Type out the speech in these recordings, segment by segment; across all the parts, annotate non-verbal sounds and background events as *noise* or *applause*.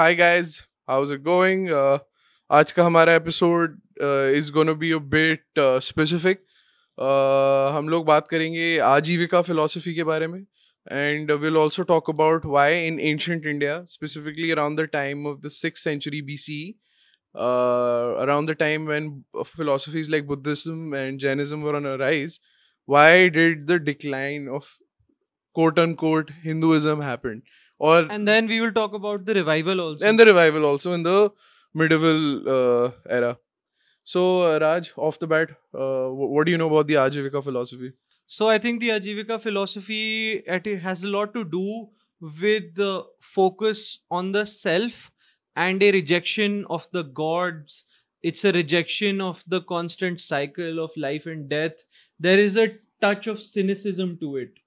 Hi guys how it going आज का हमारा episode is gonna be a bit specific हम लोग बात करेंगे आजीविका फिलोसफी के बारे में and will also talk about why in ancient India specifically around the time of the six century B C around the time when philosophies like Buddhism and Jainism were on a rise why did the decline of quote or and then we will talk about the revival also and the revival also in the medieval uh, era so uh, raj off the bat uh, what do you know about the ajivika philosophy so i think the ajivika philosophy it has a lot to do with the focus on the self and a rejection of the gods it's a rejection of the constant cycle of life and death there is a touch of cynicism to it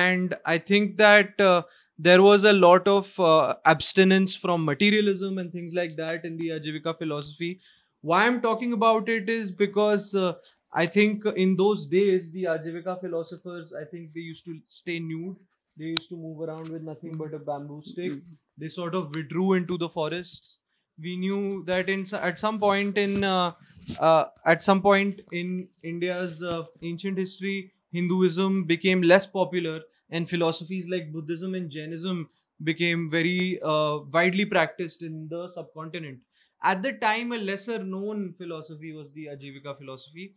and i think that uh, there was a lot of uh, abstinence from materialism and things like that in the Ajivika philosophy. Why I'm talking about it is because uh, I think in those days, the Ajivika philosophers, I think they used to stay nude. They used to move around with nothing but a bamboo stick. They sort of withdrew into the forests. We knew that in at some point in uh, uh, at some point in India's uh, ancient history, Hinduism became less popular and philosophies like Buddhism and Jainism became very uh, widely practiced in the subcontinent. At the time, a lesser known philosophy was the Ajivika philosophy.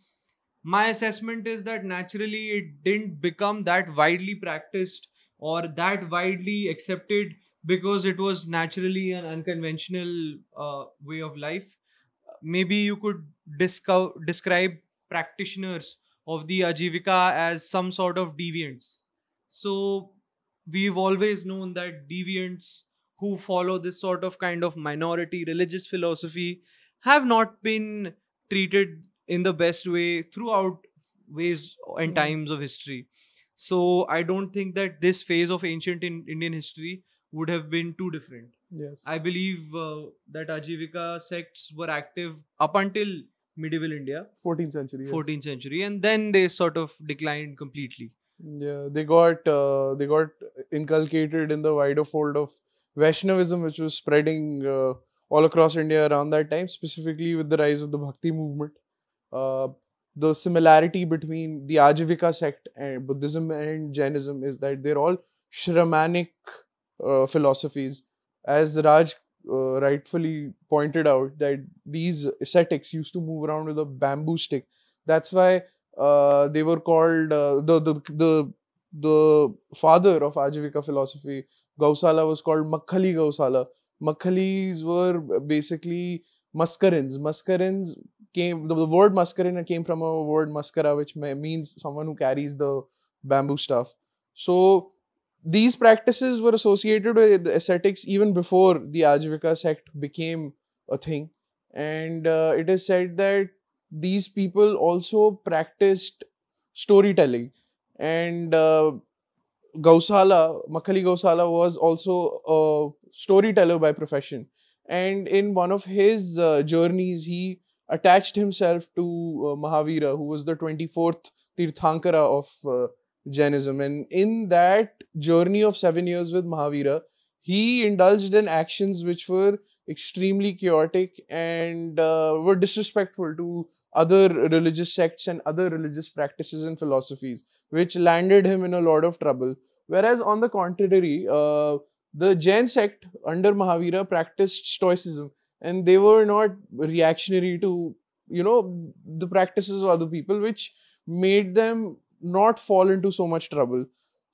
My assessment is that naturally it didn't become that widely practiced or that widely accepted because it was naturally an unconventional uh, way of life. Maybe you could describe practitioners of the Ajivika as some sort of deviants. So we've always known that deviants who follow this sort of kind of minority religious philosophy have not been treated in the best way throughout ways and mm-hmm. times of history. So I don't think that this phase of ancient in Indian history would have been too different. Yes. I believe uh, that Ajivika sects were active up until medieval India. 14th century. Yes. 14th century. And then they sort of declined completely. Yeah, they got uh, they got inculcated in the wider fold of Vaishnavism, which was spreading uh, all across India around that time, specifically with the rise of the Bhakti movement. Uh, the similarity between the Ajivika sect and Buddhism and Jainism is that they're all Shramanic uh, philosophies. As Raj uh, rightfully pointed out that these ascetics used to move around with a bamboo stick. That's why uh, they were called uh, the, the the the father of Ajivika philosophy. Gausala was called Makhali Gausala. Makhalis were basically muscarins. Muscarins came the, the word muscarin came from a word mascara, which means someone who carries the bamboo stuff. So these practices were associated with ascetics even before the Ajivika sect became a thing. And uh, it is said that these people also practiced storytelling and uh, Gausala, Makhali Gausala was also a storyteller by profession. And in one of his uh, journeys, he attached himself to uh, Mahavira, who was the 24th Tirthankara of uh, Jainism. And in that journey of seven years with Mahavira, he indulged in actions which were extremely chaotic and uh, were disrespectful to other religious sects and other religious practices and philosophies, which landed him in a lot of trouble. Whereas, on the contrary, uh, the Jain sect under Mahavira practiced Stoicism and they were not reactionary to, you know, the practices of other people, which made them not fall into so much trouble.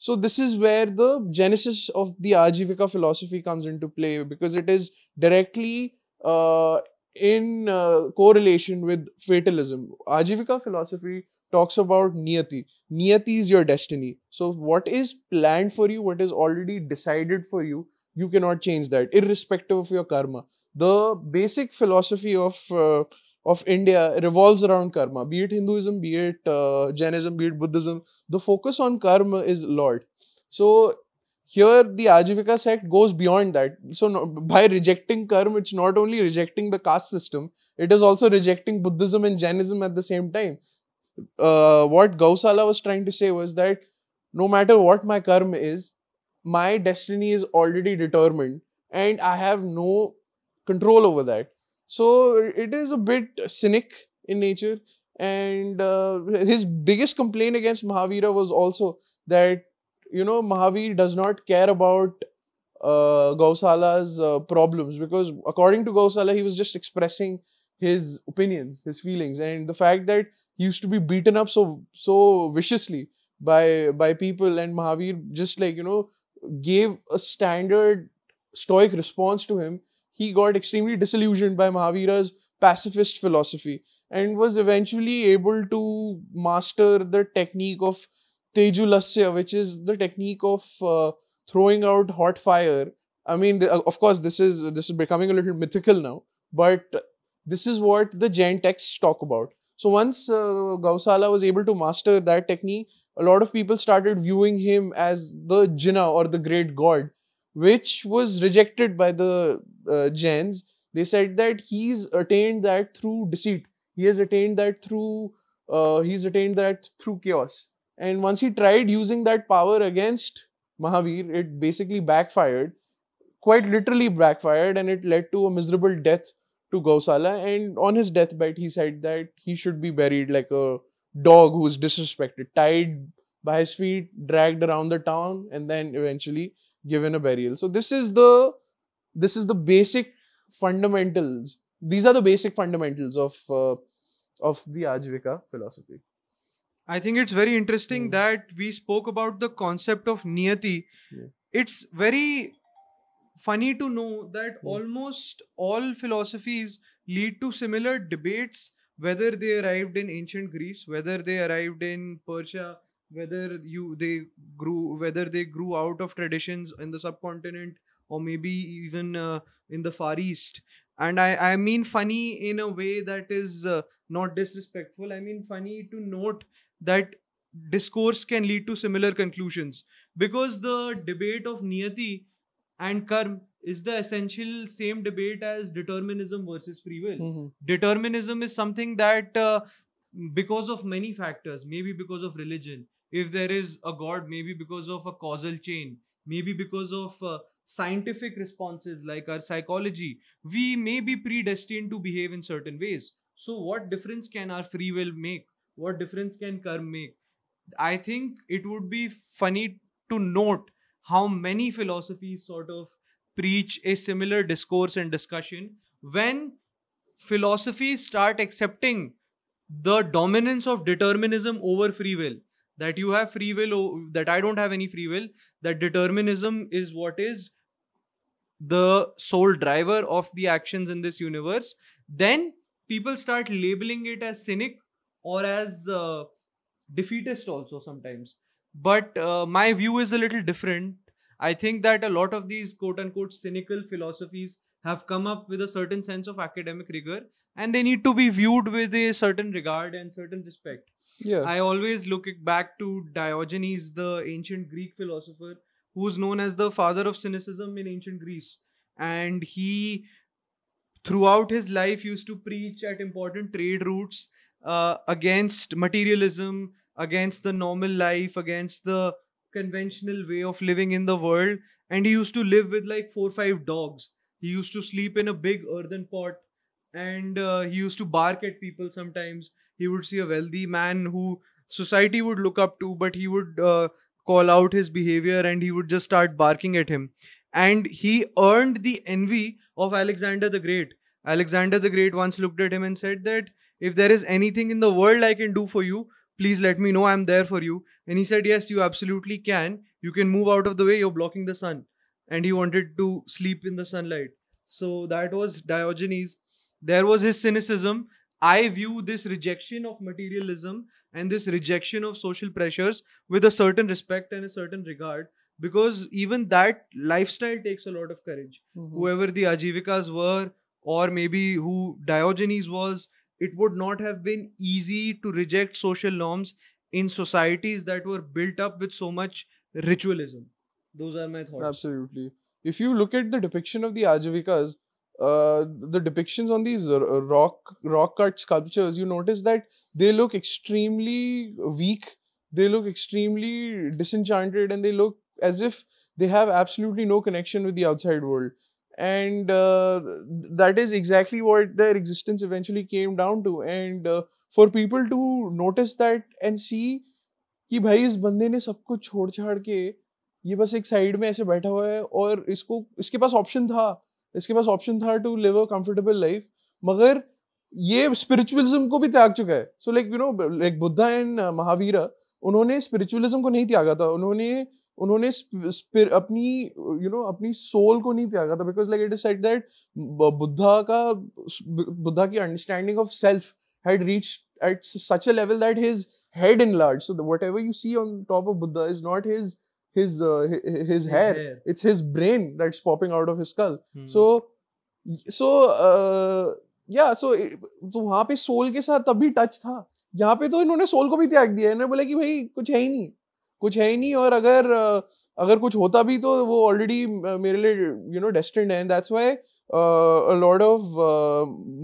So this is where the genesis of the Ajivika philosophy comes into play because it is directly uh, in uh, correlation with fatalism. Ajivika philosophy talks about niyati. Niyati is your destiny. So what is planned for you, what is already decided for you, you cannot change that irrespective of your karma. The basic philosophy of uh, of India revolves around karma, be it Hinduism, be it uh, Jainism, be it Buddhism. The focus on karma is Lord. So here the Ajivika sect goes beyond that. So no, by rejecting karma, it's not only rejecting the caste system, it is also rejecting Buddhism and Jainism at the same time. Uh, what Gausala was trying to say was that no matter what my karma is, my destiny is already determined and I have no control over that. So it is a bit cynic in nature. And uh, his biggest complaint against Mahavira was also that, you know, Mahavir does not care about uh, Gausala's uh, problems because according to Gausala, he was just expressing his opinions, his feelings, and the fact that he used to be beaten up so so viciously by by people, and Mahavir just like you know gave a standard stoic response to him he got extremely disillusioned by Mahavira's pacifist philosophy and was eventually able to master the technique of Tejulasya, which is the technique of uh, throwing out hot fire. I mean, of course, this is this is becoming a little mythical now, but this is what the Jain texts talk about. So once uh, Gausala was able to master that technique, a lot of people started viewing him as the Jinnah or the great god which was rejected by the uh, Jains. They said that he's attained that through deceit. He has attained that through uh, he's attained that through chaos. And once he tried using that power against Mahavir, it basically backfired, quite literally backfired, and it led to a miserable death to Gausala. And on his deathbed, he said that he should be buried like a dog who is disrespected, tied by his feet, dragged around the town, and then eventually given a burial. So this is the this is the basic fundamentals. These are the basic fundamentals of uh, of the Ajvika philosophy. I think it's very interesting mm. that we spoke about the concept of niyati. Yeah. It's very funny to know that hmm. almost all philosophies lead to similar debates whether they arrived in ancient Greece, whether they arrived in Persia, whether you they grew whether they grew out of traditions in the subcontinent or maybe even uh, in the far east and i i mean funny in a way that is uh, not disrespectful i mean funny to note that discourse can lead to similar conclusions because the debate of niyati and karma is the essential same debate as determinism versus free will mm-hmm. determinism is something that uh, because of many factors maybe because of religion if there is a god maybe because of a causal chain maybe because of uh, scientific responses like our psychology we may be predestined to behave in certain ways so what difference can our free will make what difference can karma make i think it would be funny to note how many philosophies sort of preach a similar discourse and discussion when philosophies start accepting the dominance of determinism over free will that you have free will that i don't have any free will that determinism is what is the sole driver of the actions in this universe then people start labeling it as cynic or as uh, defeatist also sometimes but uh, my view is a little different i think that a lot of these quote unquote cynical philosophies have come up with a certain sense of academic rigor and they need to be viewed with a certain regard and certain respect yeah i always look back to diogenes the ancient greek philosopher who's known as the father of cynicism in ancient greece and he throughout his life used to preach at important trade routes uh, against materialism against the normal life against the conventional way of living in the world and he used to live with like four or five dogs he used to sleep in a big earthen pot and uh, he used to bark at people sometimes he would see a wealthy man who society would look up to but he would uh, call out his behavior and he would just start barking at him and he earned the envy of alexander the great alexander the great once looked at him and said that if there is anything in the world i can do for you please let me know i'm there for you and he said yes you absolutely can you can move out of the way you're blocking the sun and he wanted to sleep in the sunlight so that was diogenes there was his cynicism I view this rejection of materialism and this rejection of social pressures with a certain respect and a certain regard because even that lifestyle takes a lot of courage. Mm-hmm. Whoever the Ajivikas were, or maybe who Diogenes was, it would not have been easy to reject social norms in societies that were built up with so much ritualism. Those are my thoughts. Absolutely. If you look at the depiction of the Ajivikas, uh, the depictions on these rock rock cut sculptures, you notice that they look extremely weak, they look extremely disenchanted, and they look as if they have absolutely no connection with the outside world. And uh, that is exactly what their existence eventually came down to. And uh, for people to notice that and see कि भाई इस बंदे ने सब कुछ छोड़ छाड़ के ये बस एक साइड में ऐसे बैठा हुआ है और इसको इसके पास ऑप्शन था इसके पास ऑप्शन था to live a comfortable life मगर ये स्पिरिचुअलिज्म को भी त्याग चुका है so like you know like Buddha and Mahavira उन्होंने स्पिरिचुअलिज्म को नहीं त्यागा था उन्होंने उन्होंने अपनी यू you नो know, अपनी सोल को नहीं त्यागा था because like it is said that Buddha का बुद्धा की understanding of self had reach at such a level that his head in large so whatever you see on top of Buddha is not his his uh, his, his hair. hair. It's his brain that's popping out of his skull. Hmm. So so uh, yeah so तो वहाँ पे soul के साथ तभी touch था यहाँ पे तो इन्होंने सोल को भी त्याग दिया इन्होंने बोला कि भाई कुछ है ही नहीं कुछ है ही नहीं और अगर अगर कुछ होता भी तो वो ऑलरेडी मेरे लिए यू नो डेस्टिन्ड है that's why a lot of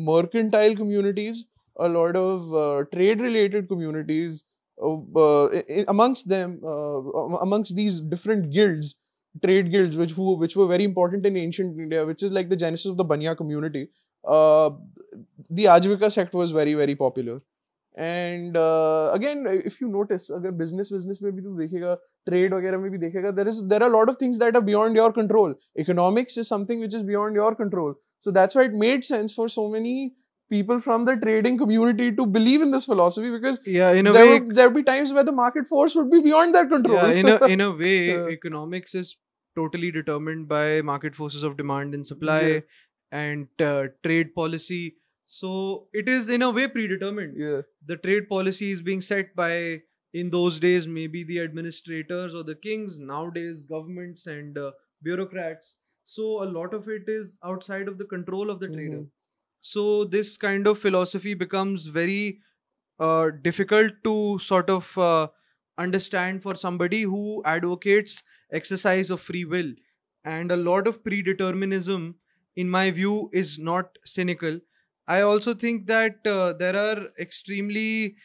mercantile communities a lot of trade related communities Oh, uh, amongst them uh, amongst these different guilds trade guilds which who which were very important in ancient india which is like the genesis of the banya community uh, the ajivika sect was very very popular and again if you notice again business business maybe to dekhega trade wagera mein bhi dekhega there is there are a lot of things that are beyond your control economics is something which is beyond your control so that's why it made sense for so many people from the trading community to believe in this philosophy because yeah, in a there way, would, there'd be times where the market force would be beyond their control. Yeah, in, a, in a way, *laughs* yeah. economics is totally determined by market forces of demand and supply yeah. and uh, trade policy. So it is in a way predetermined. Yeah. The trade policy is being set by in those days maybe the administrators or the kings. Nowadays governments and uh, bureaucrats. So a lot of it is outside of the control of the mm-hmm. trader. Mm -hmm so this kind of philosophy becomes very uh, difficult to sort of uh, understand for somebody who advocates exercise of free will and a lot of predeterminism in my view is not cynical i also think that uh, there are extremely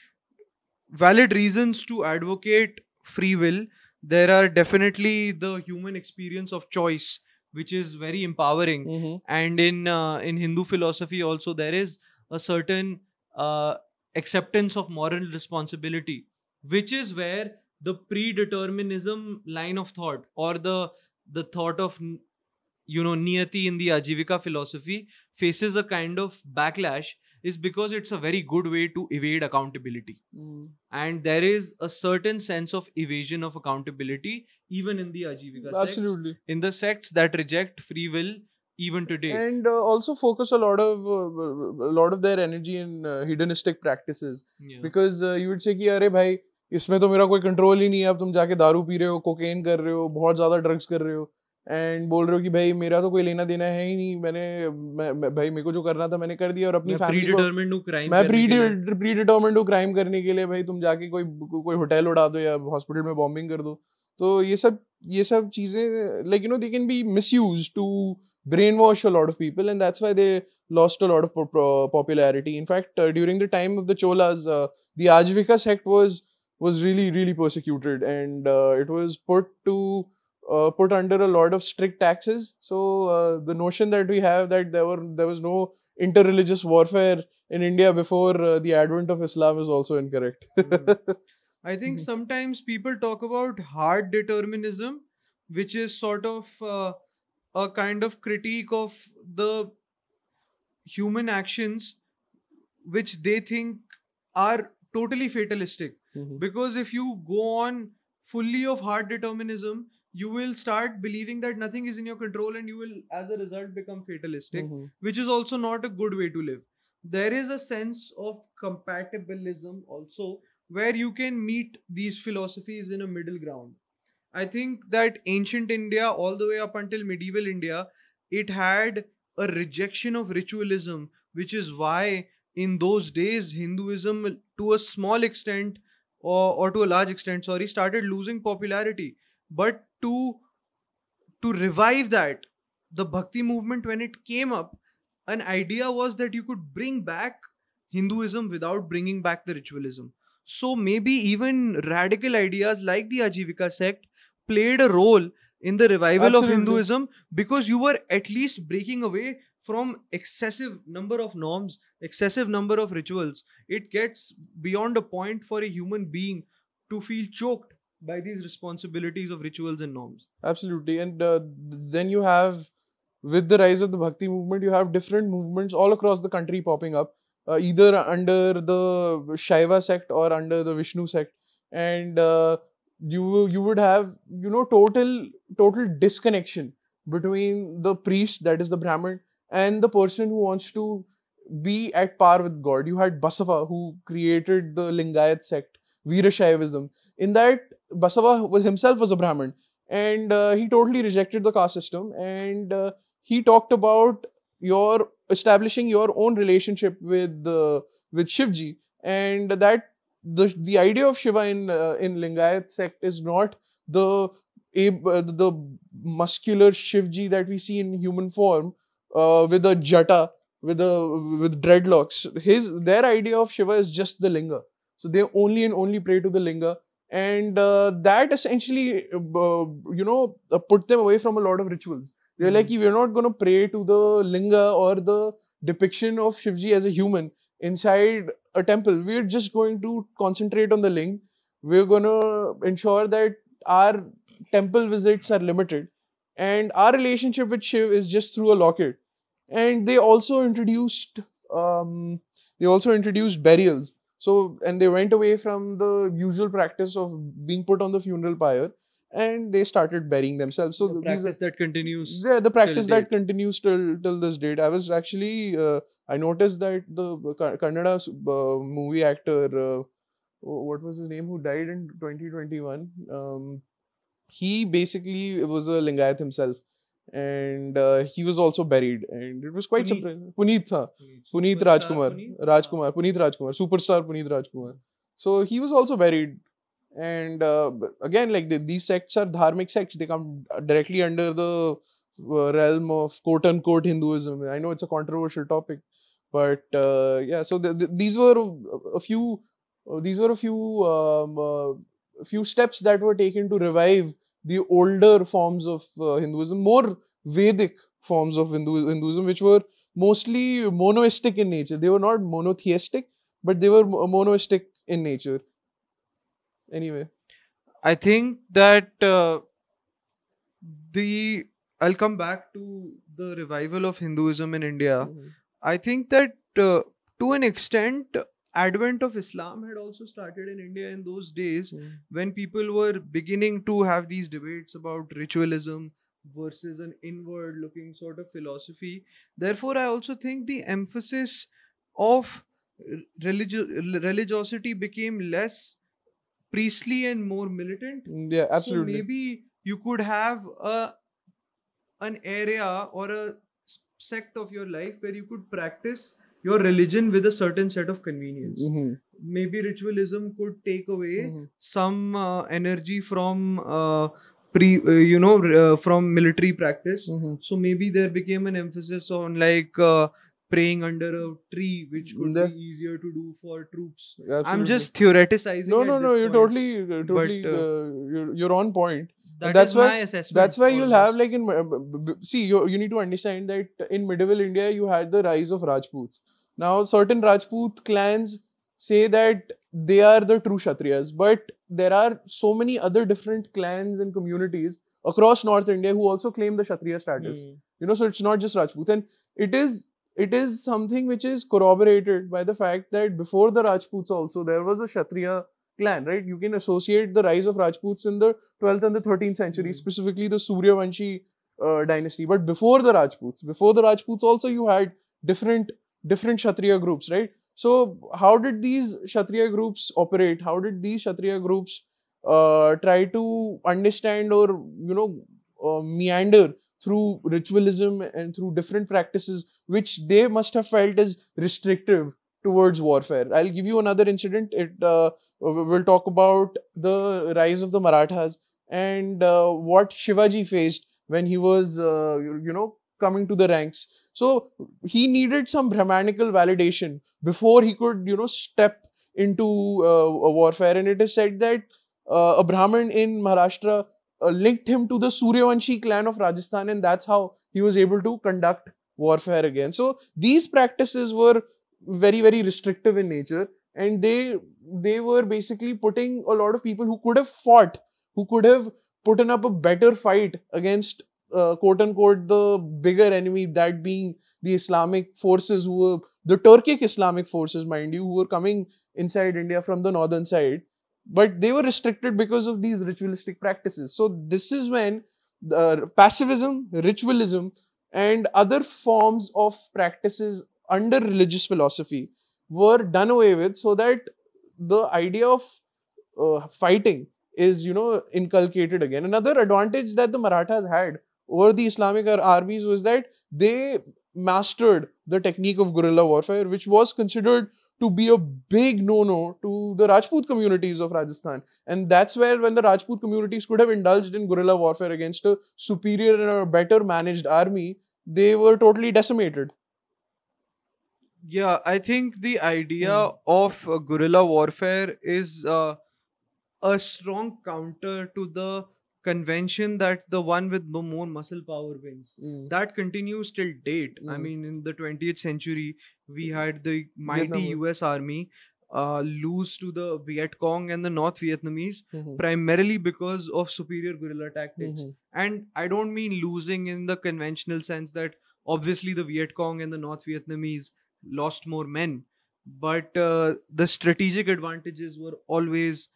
valid reasons to advocate free will there are definitely the human experience of choice which is very empowering mm-hmm. and in uh, in hindu philosophy also there is a certain uh, acceptance of moral responsibility which is where the predeterminism line of thought or the the thought of you know नियति in the Ajivika philosophy faces a kind of backlash is because it's a very good way to evade accountability and there is a certain sense of evasion of accountability even in the Ajivika in the sect that reject free will even today and uh, also focus a lot of uh, a lot of their energy in uh, hedonistic practices yeah. because uh, you would say ki are bhai isme to mera koi control hi nahi hai ab tum ja ke daru pi rahe ho cocaine kar rahe ho bahut zyada drugs kar rahe ho and बोल रहे हो कि भाई मेरा तो कोई लेना देना है ही नहीं मैंने मैं, भाई मेरे को जो करना था मैंने कर दिया और अपनी फैमिली को मैं प्री क्राइम करने के लिए भाई तुम जाके कोई कोई होटल उड़ा दो या हॉस्पिटल में बॉम्बिंग कर दो तो ये सब ये सब चीज़ें like you know they can be misuse to brainwash a lot of people and that's why they lost a lot of popularity in fact during the time of the Cholas the Ajivika sect was was really really prosecuted and it was put to uh, put under a lot of strict taxes. So uh, the notion that we have that there were there was no interreligious warfare in India before uh, the advent of Islam is also incorrect. mm. *laughs* I think hmm. sometimes people talk about hard determinism, which is sort of uh, a kind of critique of the human actions, which they think are totally fatalistic. Mm -hmm. Because if you go on fully of hard determinism, you will start believing that nothing is in your control and you will as a result become fatalistic mm-hmm. which is also not a good way to live there is a sense of compatibilism also where you can meet these philosophies in a middle ground i think that ancient india all the way up until medieval india it had a rejection of ritualism which is why in those days hinduism to a small extent or, or to a large extent sorry started losing popularity but to to revive that the bhakti movement when it came up an idea was that you could bring back hinduism without bringing back the ritualism so maybe even radical ideas like the ajivika sect played a role in the revival Absolutely. of hinduism because you were at least breaking away from excessive number of norms excessive number of rituals it gets beyond a point for a human being to feel choked by these responsibilities of rituals and norms. Absolutely. And uh, then you have, with the rise of the Bhakti movement, you have different movements all across the country popping up, uh, either under the Shaiva sect or under the Vishnu sect. And uh, you you would have, you know, total total disconnection between the priest, that is the Brahmin, and the person who wants to be at par with God. You had Basava, who created the Lingayat sect Veerashaivism, in that Basava himself was a Brahmin and uh, he totally rejected the caste system and uh, he talked about your establishing your own relationship with uh, with Shivji and that the the idea of Shiva in uh, in Lingayat sect is not the uh, the muscular Shivji that we see in human form uh, with a jata with a with dreadlocks his their idea of Shiva is just the linga so they only and only pray to the linga. And uh, that essentially, uh, you know, uh, put them away from a lot of rituals. They're mm-hmm. like, we're not going to pray to the linga or the depiction of Shivji as a human inside a temple. We're just going to concentrate on the ling. We're going to ensure that our temple visits are limited. And our relationship with Shiv is just through a locket. And they also introduced um, they also introduced burials. So, and they went away from the usual practice of being put on the funeral pyre and they started burying themselves. So the practice that continues. Yeah, the practice that date. continues till till this date. I was actually uh, I noticed that the Kannada uh, movie actor, uh, what was his name, who died in 2021. Um, he basically was a Lingayat himself and uh, he was also buried and it was quite Puneet. surprising Puneet tha Puneet, Puneet Rajkumar Puneet? Rajkumar Puneet Rajkumar superstar Puneet Rajkumar so he was also buried and uh, again like the, these sects are dharmic sects they come directly under the uh, realm of quote unquote Hinduism I know it's a controversial topic but uh, yeah so the, the, these were a few uh, these were a few um, uh, few steps that were taken to revive the older forms of uh, Hinduism, more Vedic forms of Hindu Hinduism, which were mostly monoistic in nature. They were not monotheistic, but they were uh, monoistic in nature. Anyway, I think that uh, the I'll come back to the revival of Hinduism in India. Mm -hmm. I think that uh, to an extent, advent of islam had also started in india in those days mm. when people were beginning to have these debates about ritualism versus an inward looking sort of philosophy therefore i also think the emphasis of religiosity became less priestly and more militant mm, yeah absolutely so maybe you could have a an area or a sect of your life where you could practice your religion with a certain set of convenience. Mm-hmm. Maybe ritualism could take away mm-hmm. some uh, energy from uh, pre, uh, you know, uh, from military practice. Mm-hmm. So maybe there became an emphasis on like uh, praying under a tree, which would be easier to do for troops. Absolutely. I'm just theoreticizing. No, no, no. You're point. totally, uh, totally. But, you're, you're on point that that's why, That's why you'll have like in uh, see you you need to understand that in medieval India you had the rise of Rajputs. Now certain Rajput clans say that they are the true Kshatriyas, but there are so many other different clans and communities across North India who also claim the Kshatriya status. Mm. You know, so it's not just Rajputs, and it is it is something which is corroborated by the fact that before the Rajputs also there was a Kshatriya clan, right? You can associate the rise of Rajputs in the 12th and the 13th century, hmm. specifically the Suryavanshi uh, dynasty. But before the Rajputs, before the Rajputs also you had different different Kshatriya groups, right? So how did these Kshatriya groups operate? How did these Kshatriya groups uh, try to understand or, you know, uh, meander through ritualism and through different practices, which they must have felt as restrictive towards warfare. I'll give you another incident. It uh, we'll talk about the rise of the Marathas and uh, what Shivaji faced when he was uh, you know coming to the ranks. So he needed some Brahmanical validation before he could you know step into uh, warfare. And it is said that uh, a Brahmin in Maharashtra. Uh, linked him to the Suryavanshi clan of Rajasthan, and that's how he was able to conduct warfare again. So these practices were very very restrictive in nature and they they were basically putting a lot of people who could have fought who could have put up a better fight against uh, quote unquote the bigger enemy that being the islamic forces who were the turkic islamic forces mind you who were coming inside india from the northern side but they were restricted because of these ritualistic practices so this is when the uh, pacifism ritualism and other forms of practices under religious philosophy were done away with so that the idea of uh, fighting is you know inculcated again another advantage that the marathas had over the islamic armies was that they mastered the technique of guerrilla warfare which was considered to be a big no-no to the Rajput communities of Rajasthan. And that's where when the Rajput communities could have indulged in guerrilla warfare against a superior and a better managed army, they were totally decimated yeah i think the idea mm. of uh, guerrilla warfare is uh, a strong counter to the convention that the one with more muscle power wins mm. that continues till date mm. i hmm. mean in the 20th century we hmm. had the mighty us army uh, lose to the Viet Cong and the North Vietnamese mm-hmm. primarily because of superior guerrilla tactics. Mm-hmm. And I don't mean losing in the conventional sense that obviously the Viet Cong and the North Vietnamese lost more men, but uh, the strategic advantages were always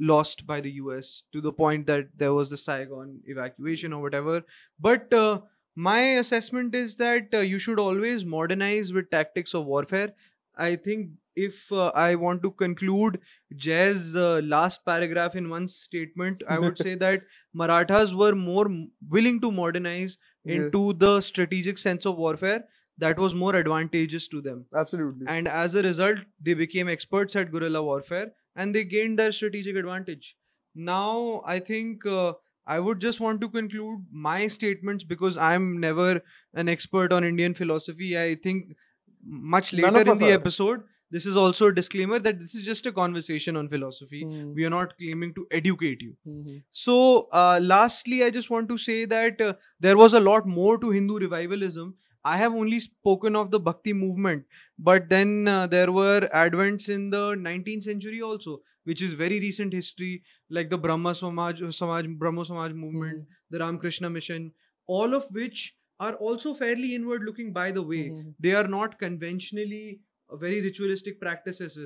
lost by the US to the point that there was the Saigon evacuation or whatever. But uh, my assessment is that uh, you should always modernize with tactics of warfare. I think if uh, I want to conclude Jay's uh, last paragraph in one statement, I would say *laughs* that Marathas were more willing to modernize into yeah. the strategic sense of warfare that was more advantageous to them. Absolutely. And as a result, they became experts at guerrilla warfare and they gained their strategic advantage. Now, I think uh, I would just want to conclude my statements because I'm never an expert on Indian philosophy. I think much later in the are. episode, this is also a disclaimer that this is just a conversation on philosophy. Mm. We are not claiming to educate you. Mm-hmm. So, uh, lastly, I just want to say that uh, there was a lot more to Hindu revivalism I have only spoken of the Bhakti movement, but then uh, there were advents in the 19th century also, which is very recent history, like the Brahma Samaj, Samaj Brahma Samaj movement, mm the Ramakrishna Mission, all of which are also fairly inward looking, by the way. mm They are not conventionally uh, very ritualistic practices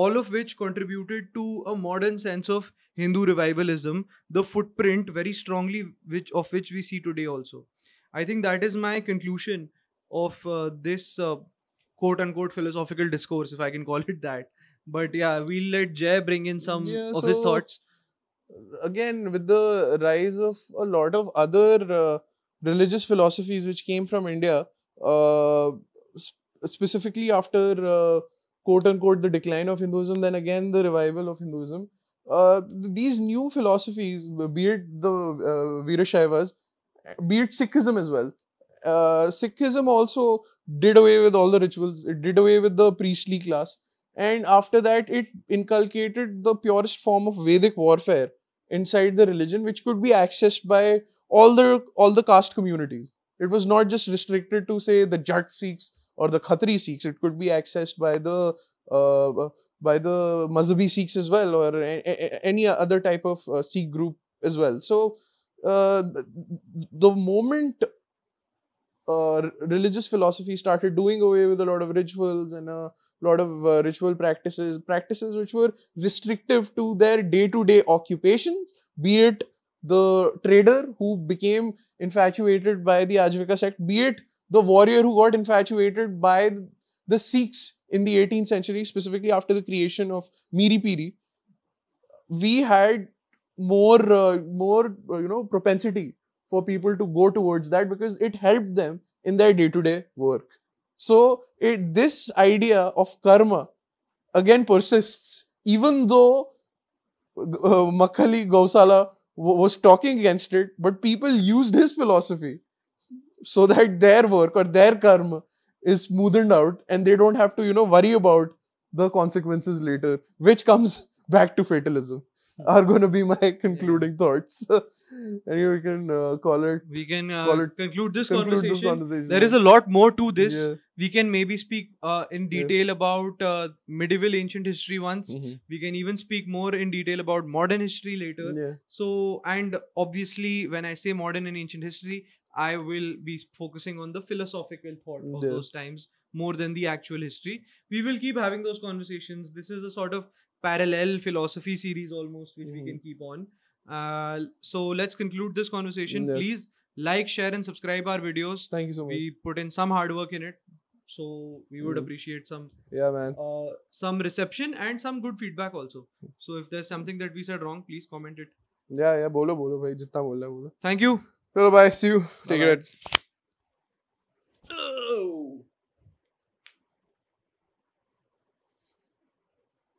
all of which contributed to a modern sense of Hindu revivalism, the footprint very strongly which of which we see today also. I think that is my conclusion of uh, this uh, quote unquote philosophical discourse, if I can call it that. But yeah, we'll let Jay bring in some yeah, of so his thoughts. Again, with the rise of a lot of other uh, religious philosophies which came from India, uh, sp specifically after uh, quote unquote the decline of Hinduism, then again the revival of Hinduism. Uh, these new philosophies, be it the uh, Veerashaivas, be it Sikhism as well, uh, Sikhism also did away with all the rituals, it did away with the priestly class. And after that, it inculcated the purest form of Vedic warfare inside the religion, which could be accessed by all the all the caste communities. It was not just restricted to say the Jat Sikhs or the Khatri Sikhs. It could be accessed by the uh, by the Mazhabi Sikhs as well, or any other type of uh, Sikh group as well. So uh, the moment uh, religious philosophy started doing away with a lot of rituals and a lot of uh, ritual practices, practices which were restrictive to their day to day occupations, be it the trader who became infatuated by the Ajvika sect, be it the warrior who got infatuated by the Sikhs in the 18th century, specifically after the creation of Miri Piri. We had more, uh, more uh, you know, propensity for people to go towards that because it helped them in their day to day work. So, it, this idea of karma again persists, even though uh, Makhali Gausala was talking against it, but people used his philosophy so that their work or their karma is smoothed out and they don't have to, you know, worry about the consequences later, which comes *laughs* back to fatalism. *laughs* are going to be my *laughs* concluding yeah. thoughts. *laughs* anyway, we can uh, call it. We can uh, call it, conclude, this, conclude conversation. this, conversation. There is a lot more to this. Yeah. We can maybe speak uh, in detail about uh, medieval ancient history once. Mm-hmm. We can even speak more in detail about modern history later. Yeah. So, and obviously, when I say modern and ancient history, I will be focusing on the philosophical thought of those times more than the actual history. We will keep having those conversations. This is a sort of parallel philosophy series almost, which mm. we can mm-hmm. keep on. Uh, so let's conclude this conversation. Yes. Please like, share, and subscribe our videos. Thank you so much. We put in some hard work in it, so we would mm. appreciate some yeah man uh, some reception and some good feedback also. So if there's something that we said wrong, please comment it. Yeah yeah, bolo bolo bhai, jitna bola bolo. Thank you. चलो bye, see you. Take care.